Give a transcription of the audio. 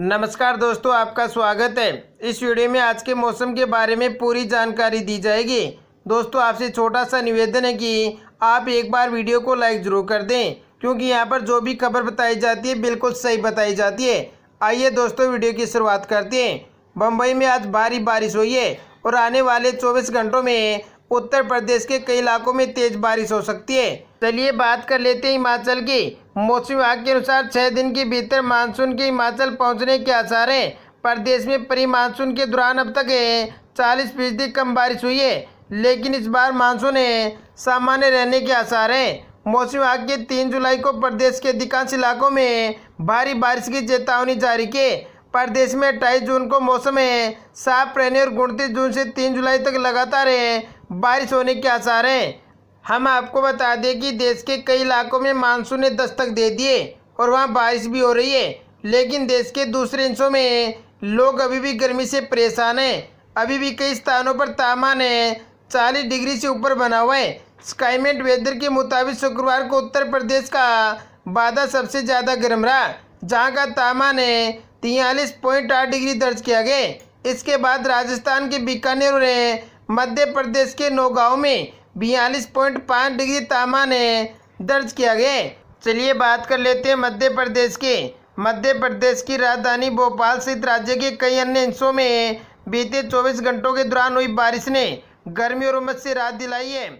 नमस्कार दोस्तों आपका स्वागत है इस वीडियो में आज के मौसम के बारे में पूरी जानकारी दी जाएगी दोस्तों आपसे छोटा सा निवेदन है कि आप एक बार वीडियो को लाइक ज़रूर कर दें क्योंकि यहाँ पर जो भी खबर बताई जाती है बिल्कुल सही बताई जाती है आइए दोस्तों वीडियो की शुरुआत करते हैं बम्बई में आज भारी बारिश हुई है और आने वाले चौबीस घंटों में उत्तर प्रदेश के कई इलाकों में तेज बारिश हो सकती है चलिए बात कर लेते हैं हिमाचल की मौसम विभाग के अनुसार छः दिन के भीतर मानसून के हिमाचल पहुंचने के आसार हैं प्रदेश में परी मानसून के दौरान अब तक चालीस फीसदी कम बारिश हुई है लेकिन इस बार मानसून सामान्य रहने के आसार हैं मौसम विभाग के तीन जुलाई को प्रदेश के अधिकांश इलाकों में भारी बारिश की चेतावनी जारी की प्रदेश में अट्ठाईस जून को मौसम साफ रहने और उनतीस जून से तीन जुलाई तक लगातार बारिश होने के आसार हैं हम आपको बता दें कि देश के कई इलाकों में मानसून ने दस्तक दे दिए और वहाँ बारिश भी हो रही है लेकिन देश के दूसरे हिस्सों में लोग अभी भी गर्मी से परेशान हैं अभी भी कई स्थानों पर तापमान है चालीस डिग्री से ऊपर बना हुआ है स्काईमेट वेदर के मुताबिक शुक्रवार को उत्तर प्रदेश का बाधा सबसे ज़्यादा गर्म रहा जहाँ का तापमान है तियालीस पॉइंट आठ डिग्री दर्ज किया गया इसके बाद राजस्थान के बीकानेर में मध्य प्रदेश के नौगांव में बयालीस पॉइंट पाँच डिग्री तापमान दर्ज किया गया चलिए बात कर लेते हैं मध्य प्रदेश के मध्य प्रदेश की राजधानी भोपाल सहित राज्य के कई अन्य हिस्सों में बीते 24 घंटों के दौरान हुई बारिश ने गर्मी और उमस से राहत दिलाई है